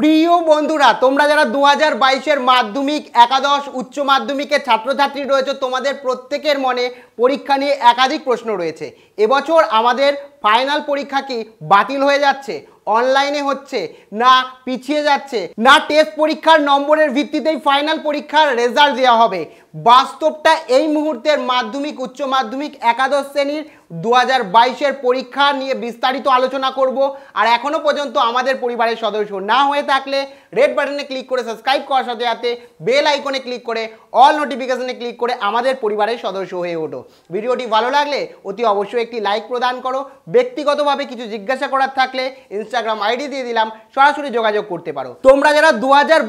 প্রিয় বন্ধুরা তোমরা যারা দু হাজার বাইশের মাধ্যমিক একাদশ উচ্চ মাধ্যমিকের ছাত্রছাত্রী রয়েছে তোমাদের প্রত্যেকের মনে পরীক্ষা নিয়ে একাধিক প্রশ্ন রয়েছে এবছর আমাদের ফাইনাল পরীক্ষা কি বাতিল হয়ে যাচ্ছে অনলাইনে হচ্ছে না পিছিয়ে যাচ্ছে না টেস্ট পরীক্ষার নম্বরের ভিত্তিতেই ফাইনাল পরীক্ষার রেজাল্ট দেওয়া হবে বাস্তবটা এই মুহূর্তের মাধ্যমিক উচ্চ মাধ্যমিক একাদশ শ্রেণীর দু হাজার পরীক্ষা নিয়ে বিস্তারিত আলোচনা করব আর এখনও পর্যন্ত আমাদের পরিবারের সদস্য না হয়ে থাকলে রেড বাটনে ক্লিক করে সাবস্ক্রাইব করার সাথে সাথে বেল আইকনে ক্লিক করে অল নোটিফিকেশনে ক্লিক করে আমাদের পরিবারের সদস্য হয়ে ওঠো ভিডিওটি ভালো লাগলে অতি অবশ্যই একটি লাইক প্রদান করো ব্যক্তিগতভাবে কিছু জিজ্ঞাসা করার থাকলে ইনস্টাগ্রাম আইডি দিয়ে দিলাম সরাসরি যোগাযোগ করতে পারো তোমরা যারা দু হাজার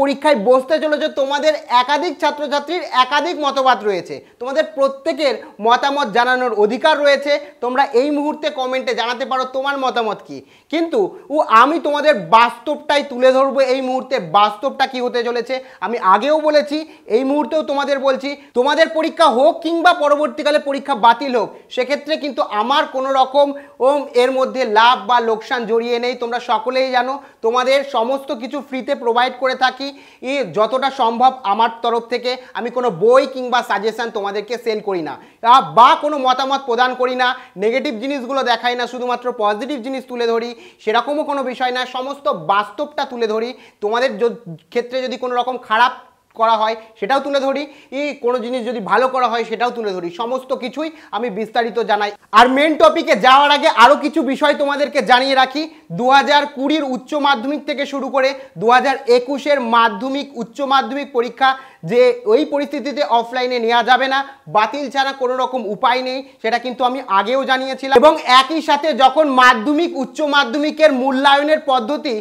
পরীক্ষায় বসতে চলেছো তোমাদের একাধিক ছাত্রছাত্রীর একাধিক মতবাদ রয়েছে তোমাদের প্রত্যেকের মতামত জানানোর অধিকার রয়েছে তোমরা এই মুহূর্তে কমেন্টে জানাতে পারো তোমার মতামত কি কিন্তু ও আমি তোমাদের বাস্তবটাই তুলে ধরবো এই মুহূর্তে বাস্তবটা কি হতে চলেছে আমি আগেও বলেছি এই মুহূর্তেও তোমাদের বলছি তোমাদের পরীক্ষা হোক কিংবা পরবর্তীকালে পরীক্ষা বাতিল হোক সেক্ষেত্রে কিন্তু আমার কোনো রকম ওম এর মধ্যে লাভ বা লোকসান জড়িয়ে নেই তোমরা সকলেই জানো তোমাদের সমস্ত কিছু ফ্রিতে প্রোভাইড করে থাকি ই যতটা সম্ভব আমার তরফ থেকে আমি কোনো বই কিংবা সাজেশান তোমাদেরকে সেল করি না বা কোনো মতামত প্রদান করি না নেগেটিভ জিনিসগুলো দেখাই না শুধুমাত্র পজিটিভ জিনিস তুলে ধরি সেরকমও কোনো বিষয় না সমস্ত বাস্তবটা তুলে ধরি তোমাদের ক্ষেত্রে যদি কোনো রকম খারাপ করা হয় সেটাও তুলে ধরি ই কোনো জিনিস যদি ভালো করা হয় সেটাও তুলে ধরি সমস্ত কিছুই আমি বিস্তারিত জানাই আর মেন টপিকে যাওয়ার আগে আরও কিছু বিষয় তোমাদেরকে জানিয়ে রাখি দু হাজার কুড়ির উচ্চ মাধ্যমিক থেকে শুরু করে দু হাজার একুশের মাধ্যমিক উচ্চ মাধ্যমিক পরীক্ষা যে ওই পরিস্থিতিতে অফলাইনে নেওয়া যাবে না বাতিল ছাড়া কোনো রকম উপায় নেই সেটা কিন্তু আমি আগেও জানিয়েছিলাম এবং একই সাথে যখন মাধ্যমিক উচ্চ মাধ্যমিকের মূল্যায়নের পদ্ধতি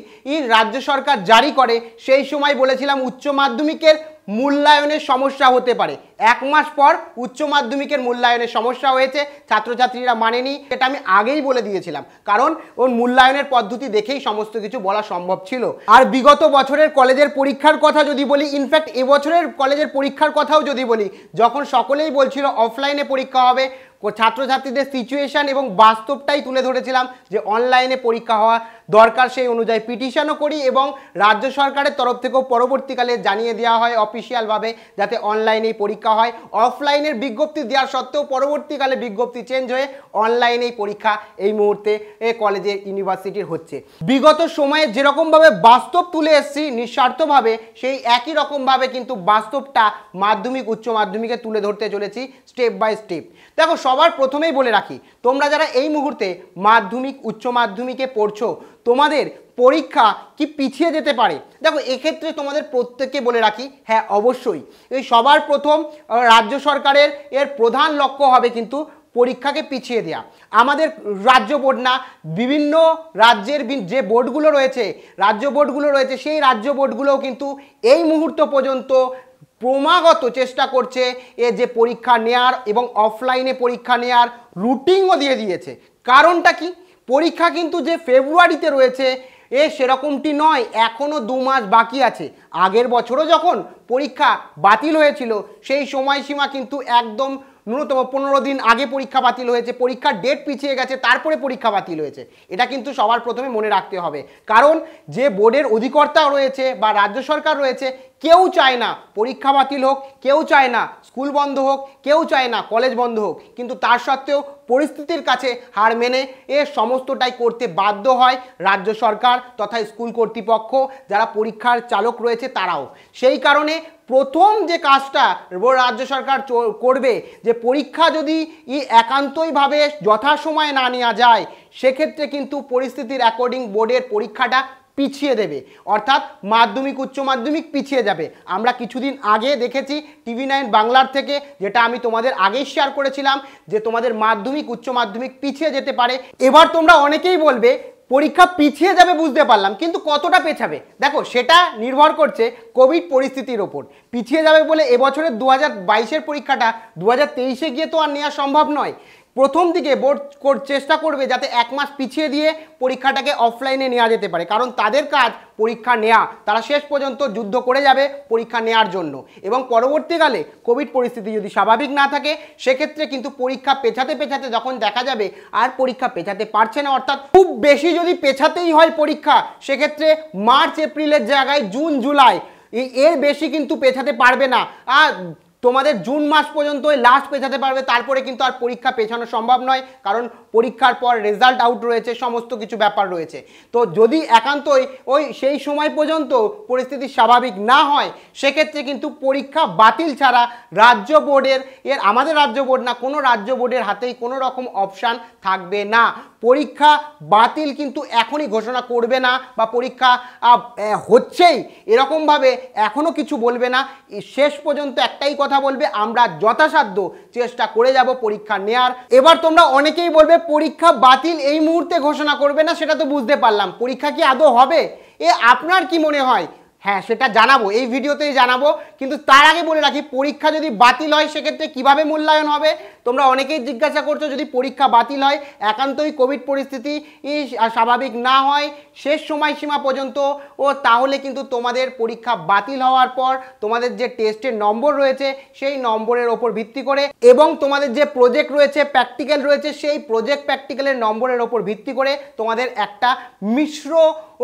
রাজ্য সরকার জারি করে সেই সময় বলেছিলাম উচ্চ মাধ্যমিকের মূল্যায়নের সমস্যা হতে পারে এক মাস পর উচ্চ মাধ্যমিকের মূল্যায়নের সমস্যা হয়েছে ছাত্রছাত্রীরা মানেনি এটা আমি আগেই বলে দিয়েছিলাম কারণ ওর মূল্যায়নের পদ্ধতি দেখেই সমস্ত কিছু বলা সম্ভব ছিল আর বিগত বছরের কলেজের পরীক্ষার কথা যদি বলি ইনফ্যাক্ট এবছরের কলেজের পরীক্ষার কথাও যদি বলি যখন সকলেই বলছিল অফলাইনে পরীক্ষা হবে ছাত্রছাত্রীদের সিচুয়েশান এবং বাস্তবটাই তুলে ধরেছিলাম যে অনলাইনে পরীক্ষা হওয়া দরকার সেই অনুযায়ী পিটিশনও করি এবং রাজ্য সরকারের তরফ থেকেও পরবর্তীকালে জানিয়ে দেওয়া হয় অফিসিয়ালভাবে যাতে অনলাইনেই পরীক্ষা পরীক্ষা হয় অফলাইনের বিজ্ঞপ্তি দেওয়া সত্ত্বেও পরবর্তীকালে বিজ্ঞপ্তি চেঞ্জ হয়ে অনলাইনেই পরীক্ষা এই মুহূর্তে কলেজে ইউনিভার্সিটির হচ্ছে বিগত সময়ে যেরকমভাবে বাস্তব তুলে এসছি নিঃস্বার্থভাবে সেই একই রকমভাবে কিন্তু বাস্তবটা মাধ্যমিক উচ্চ মাধ্যমিকে তুলে ধরতে চলেছি স্টেপ বাই স্টেপ দেখো সবার প্রথমেই বলে রাখি তোমরা যারা এই মুহূর্তে মাধ্যমিক উচ্চ মাধ্যমিকে পড়ছো তোমাদের পরীক্ষা কি পিছিয়ে যেতে পারে দেখো এক্ষেত্রে তোমাদের প্রত্যেককে বলে রাখি হ্যাঁ অবশ্যই এই সবার প্রথম রাজ্য সরকারের এর প্রধান লক্ষ্য হবে কিন্তু পরীক্ষাকে পিছিয়ে দেওয়া আমাদের রাজ্য বোর্ড না বিভিন্ন রাজ্যের যে বোর্ডগুলো রয়েছে রাজ্য বোর্ডগুলো রয়েছে সেই রাজ্য বোর্ডগুলোও কিন্তু এই মুহূর্ত পর্যন্ত ক্রমাগত চেষ্টা করছে এ যে পরীক্ষা নেয়ার এবং অফলাইনে পরীক্ষা নেয়ার রুটিনও দিয়ে দিয়েছে কারণটা কি পরীক্ষা কিন্তু যে ফেব্রুয়ারিতে রয়েছে এ সেরকমটি নয় এখনও দু মাস বাকি আছে আগের বছরও যখন পরীক্ষা বাতিল হয়েছিল সেই সময়সীমা কিন্তু একদম ন্যূনতম পনেরো দিন আগে পরীক্ষা বাতিল হয়েছে পরীক্ষার ডেট পিছিয়ে গেছে তারপরে পরীক্ষা বাতিল হয়েছে এটা কিন্তু সবার প্রথমে মনে রাখতে হবে কারণ যে বোর্ডের অধিকর্তা রয়েছে বা রাজ্য সরকার রয়েছে কেউ চায় না পরীক্ষা বাতিল হোক কেউ চায় না স্কুল বন্ধ হোক কেউ চায় না কলেজ বন্ধ হোক কিন্তু তার সত্ত্বেও পরিস্থিতির কাছে হার মেনে এ সমস্তটাই করতে বাধ্য হয় রাজ্য সরকার তথা স্কুল কর্তৃপক্ষ যারা পরীক্ষার চালক রয়েছে তারাও সেই কারণে প্রথম যে কাজটা রাজ্য সরকার করবে যে পরীক্ষা যদি ই একান্তইভাবে যথাসময়ে না নেওয়া যায় সেক্ষেত্রে কিন্তু পরিস্থিতির অ্যাকর্ডিং বোর্ডের পরীক্ষাটা পিছিয়ে দেবে অর্থাৎ মাধ্যমিক উচ্চ মাধ্যমিক পিছিয়ে যাবে আমরা কিছুদিন আগে দেখেছি টিভি নাইন বাংলার থেকে যেটা আমি তোমাদের আগেই শেয়ার করেছিলাম যে তোমাদের মাধ্যমিক উচ্চ মাধ্যমিক পিছিয়ে যেতে পারে এবার তোমরা অনেকেই বলবে পরীক্ষা পিছিয়ে যাবে বুঝতে পারলাম কিন্তু কতটা পেছাবে দেখো সেটা নির্ভর করছে কোভিড পরিস্থিতির ওপর পিছিয়ে যাবে বলে এবছরের দু হাজার পরীক্ষাটা দু হাজার গিয়ে তো আর নেওয়া সম্ভব নয় প্রথম দিকে বোর্ড চেষ্টা করবে যাতে এক মাস পিছিয়ে দিয়ে পরীক্ষাটাকে অফলাইনে নেওয়া যেতে পারে কারণ তাদের কাজ পরীক্ষা নেয়া তারা শেষ পর্যন্ত যুদ্ধ করে যাবে পরীক্ষা নেয়ার জন্য এবং পরবর্তীকালে কোভিড পরিস্থিতি যদি স্বাভাবিক না থাকে সেক্ষেত্রে কিন্তু পরীক্ষা পেছাতে পেছাতে যখন দেখা যাবে আর পরীক্ষা পেছাতে পারছে না অর্থাৎ খুব বেশি যদি পেছাতেই হয় পরীক্ষা সেক্ষেত্রে মার্চ এপ্রিলের জায়গায় জুন জুলাই এর বেশি কিন্তু পেছাতে পারবে না আর তোমাদের জুন মাস পর্যন্ত লাস্ট পেছাতে পারবে তারপরে কিন্তু আর পরীক্ষা পেছানো সম্ভব নয় কারণ পরীক্ষার পর রেজাল্ট আউট রয়েছে সমস্ত কিছু ব্যাপার রয়েছে তো যদি একান্তই ওই সেই সময় পর্যন্ত পরিস্থিতি স্বাভাবিক না হয় সেক্ষেত্রে কিন্তু পরীক্ষা বাতিল ছাড়া রাজ্য বোর্ডের এর আমাদের রাজ্য বোর্ড না কোনো রাজ্য বোর্ডের হাতেই কোনো রকম অপশান থাকবে না পরীক্ষা বাতিল কিন্তু এখনই ঘোষণা করবে না বা পরীক্ষা হচ্ছেই এরকমভাবে এখনও কিছু বলবে না শেষ পর্যন্ত একটাই কথা কথা বলবে আমরা যথাসাধ্য চেষ্টা করে যাব পরীক্ষা নেয়ার এবার তোমরা অনেকেই বলবে পরীক্ষা বাতিল এই মুহূর্তে ঘোষণা করবে না সেটা তো বুঝতে পারলাম পরীক্ষা কি আদৌ হবে এ আপনার কি মনে হয় হ্যাঁ সেটা জানাবো এই ভিডিওতেই জানাবো কিন্তু তার আগে বলে রাখি পরীক্ষা যদি বাতিল হয় সেক্ষেত্রে কিভাবে মূল্যায়ন হবে তোমরা অনেকেই জিজ্ঞাসা করছো যদি পরীক্ষা বাতিল হয় একান্তই কোভিড পরিস্থিতি স্বাভাবিক না হয় শেষ সময়সীমা পর্যন্ত ও তাহলে কিন্তু তোমাদের পরীক্ষা বাতিল হওয়ার পর তোমাদের যে টেস্টের নম্বর রয়েছে সেই নম্বরের ওপর ভিত্তি করে এবং তোমাদের যে প্রজেক্ট রয়েছে প্র্যাকটিক্যাল রয়েছে সেই প্রজেক্ট প্র্যাকটিক্যালের নম্বরের ওপর ভিত্তি করে তোমাদের একটা মিশ্র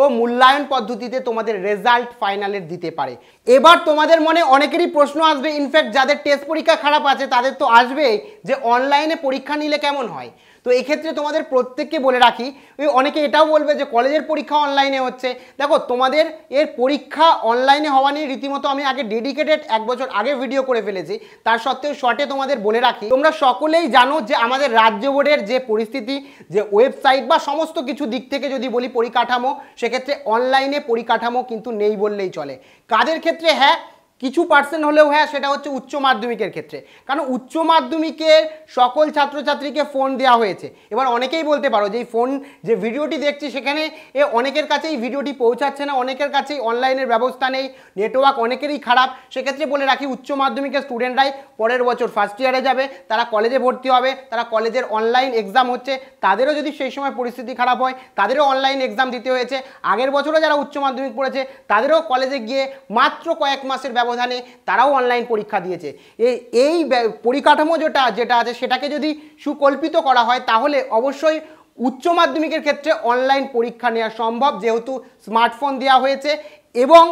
ও মূল্যায়ন পদ্ধতিতে তোমাদের রেজাল্ট ফাইনালের দিতে পারে এবার তোমাদের মনে অনেকেরই প্রশ্ন আসবে ইনফ্যাক্ট যাদের টেস্ট পরীক্ষা খারাপ আছে তাদের তো আসবেই যে অনলাইনে পরীক্ষা নিলে কেমন হয় তো এক্ষেত্রে তোমাদের প্রত্যেককে বলে রাখি ওই অনেকে এটাও বলবে যে কলেজের পরীক্ষা অনলাইনে হচ্ছে দেখো তোমাদের এর পরীক্ষা অনলাইনে হওয়া নিয়ে রীতিমতো আমি আগে ডেডিকেটেড এক বছর আগে ভিডিও করে ফেলেছি তার সত্ত্বেও শর্টে তোমাদের বলে রাখি তোমরা সকলেই জানো যে আমাদের রাজ্য বোর্ডের যে পরিস্থিতি যে ওয়েবসাইট বা সমস্ত কিছু দিক থেকে যদি বলি পরিকাঠামো সেক্ষেত্রে অনলাইনে পরিকাঠামো কিন্তু নেই বললেই চলে কাজের ক্ষেত্রে হ্যাঁ কিছু পার্সেন্ট হলেও হ্যাঁ সেটা হচ্ছে উচ্চ মাধ্যমিকের ক্ষেত্রে কারণ উচ্চ মাধ্যমিকের সকল ছাত্রছাত্রীকে ফোন দেওয়া হয়েছে এবার অনেকেই বলতে পারো যে ফোন যে ভিডিওটি দেখছি সেখানে এ অনেকের কাছেই ভিডিওটি পৌঁছাচ্ছে না অনেকের কাছেই অনলাইনের ব্যবস্থা নেই নেটওয়ার্ক অনেকেরই খারাপ সেক্ষেত্রে বলে রাখি উচ্চ মাধ্যমিকের স্টুডেন্টরাই পরের বছর ফার্স্ট ইয়ারে যাবে তারা কলেজে ভর্তি হবে তারা কলেজের অনলাইন এক্সাম হচ্ছে তাদেরও যদি সেই সময় পরিস্থিতি খারাপ হয় তাদেরও অনলাইন এক্সাম দিতে হয়েছে আগের বছরও যারা উচ্চ মাধ্যমিক পড়েছে তাদেরও কলেজে গিয়ে মাত্র কয়েক মাসের ব্যবস্থা ব্যবধানে তারাও অনলাইন পরীক্ষা দিয়েছে এই এই পরিকাঠামো যেটা যেটা আছে সেটাকে যদি সুকল্পিত করা হয় তাহলে অবশ্যই উচ্চ মাধ্যমিকের ক্ষেত্রে অনলাইন পরীক্ষা নেওয়া সম্ভব যেহেতু স্মার্টফোন দেওয়া হয়েছে এবং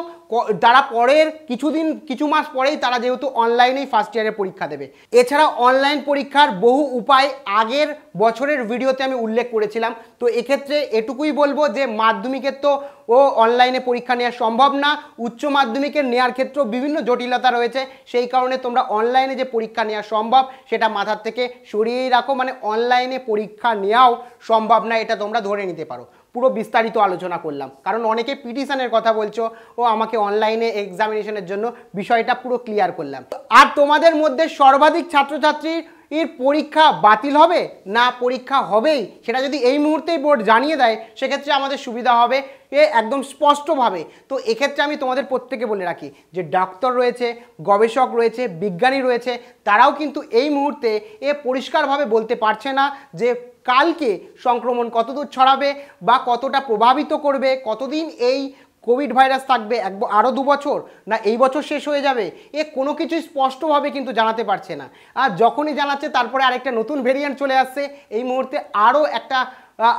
তারা পরের কিছুদিন কিছু মাস পরেই তারা যেহেতু অনলাইনেই ফার্স্ট ইয়ারের পরীক্ষা দেবে এছাড়া অনলাইন পরীক্ষার বহু উপায় আগের বছরের ভিডিওতে আমি উল্লেখ করেছিলাম তো এক্ষেত্রে এটুকুই বলবো যে মাধ্যমিকের তো ও অনলাইনে পরীক্ষা নেওয়া সম্ভব না উচ্চ মাধ্যমিকের নেওয়ার ক্ষেত্রেও বিভিন্ন জটিলতা রয়েছে সেই কারণে তোমরা অনলাইনে যে পরীক্ষা নেওয়া সম্ভব সেটা মাথার থেকে সরিয়েই রাখো মানে অনলাইনে পরীক্ষা নেওয়াও সম্ভব না এটা তোমরা ধরে নিতে পারো পুরো বিস্তারিত আলোচনা করলাম কারণ অনেকে পিটিশনের কথা বলছো ও আমাকে অনলাইনে এক্সামিনেশনের জন্য বিষয়টা পুরো ক্লিয়ার করলাম আর তোমাদের মধ্যে সর্বাধিক ছাত্রছাত্রীর এর পরীক্ষা বাতিল হবে না পরীক্ষা হবেই সেটা যদি এই মুহূর্তেই বোর্ড জানিয়ে দেয় সেক্ষেত্রে আমাদের সুবিধা হবে এ একদম স্পষ্টভাবে তো এক্ষেত্রে আমি তোমাদের প্রত্যেকে বলে রাখি যে ডাক্তার রয়েছে গবেষক রয়েছে বিজ্ঞানী রয়েছে তারাও কিন্তু এই মুহূর্তে এ পরিষ্কারভাবে বলতে পারছে না যে কালকে সংক্রমণ কতদূর ছড়াবে বা কতটা প্রভাবিত করবে কতদিন এই কোভিড ভাইরাস থাকবে এক আরও দু বছর না এই বছর শেষ হয়ে যাবে এ কোনো কিছুই স্পষ্টভাবে কিন্তু জানাতে পারছে না আর যখনই জানাচ্ছে তারপরে আরেকটা নতুন ভেরিয়েন্ট চলে আসছে এই মুহূর্তে আরও একটা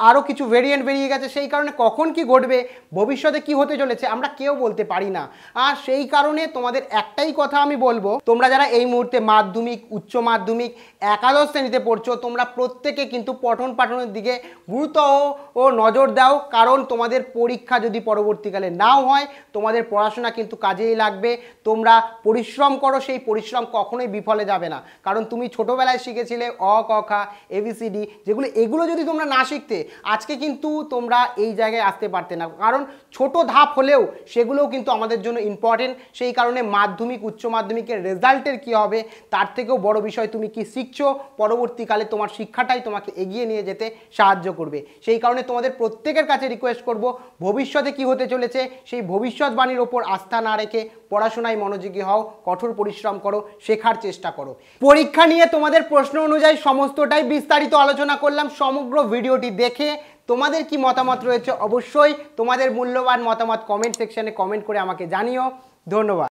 আরও কিছু ভেরিয়েন্ট বেরিয়ে গেছে সেই কারণে কখন কি ঘটবে ভবিষ্যতে কি হতে চলেছে আমরা কেউ বলতে পারি না আর সেই কারণে তোমাদের একটাই কথা আমি বলবো তোমরা যারা এই মুহূর্তে মাধ্যমিক উচ্চ মাধ্যমিক একাদশ শ্রেণীতে পড়ছো তোমরা প্রত্যেকে কিন্তু পঠন পাঠনের দিকে গুরুত্ব ও নজর দাও কারণ তোমাদের পরীক্ষা যদি পরবর্তীকালে নাও হয় তোমাদের পড়াশোনা কিন্তু কাজেই লাগবে তোমরা পরিশ্রম করো সেই পরিশ্রম কখনোই বিফলে যাবে না কারণ তুমি ছোটোবেলায় শিখেছিলে অ ক খা এবিসিডি যেগুলো এগুলো যদি তোমরা না শিখতে শিখতে আজকে কিন্তু তোমরা এই জায়গায় আসতে পারতে না কারণ ছোট ধাপ হলেও সেগুলোও কিন্তু আমাদের জন্য ইম্পর্টেন্ট সেই কারণে মাধ্যমিক উচ্চ মাধ্যমিকের রেজাল্টের কি হবে তার থেকেও বড় বিষয় তুমি কি শিখছো পরবর্তীকালে তোমার শিক্ষাটাই তোমাকে এগিয়ে নিয়ে যেতে সাহায্য করবে সেই কারণে তোমাদের প্রত্যেকের কাছে রিকোয়েস্ট করব ভবিষ্যতে কি হতে চলেছে সেই ভবিষ্যৎবাণীর ওপর আস্থা না রেখে পড়াশোনায় মনোযোগী হও কঠোর পরিশ্রম করো শেখার চেষ্টা করো পরীক্ষা নিয়ে তোমাদের প্রশ্ন অনুযায়ী সমস্তটাই বিস্তারিত আলোচনা করলাম সমগ্র ভিডিওটি দেখে তোমাদের কি মতামত রয়েছে অবশ্যই তোমাদের মূল্যবান মতামত কমেন্ট সেকশানে কমেন্ট করে আমাকে জানিও ধন্যবাদ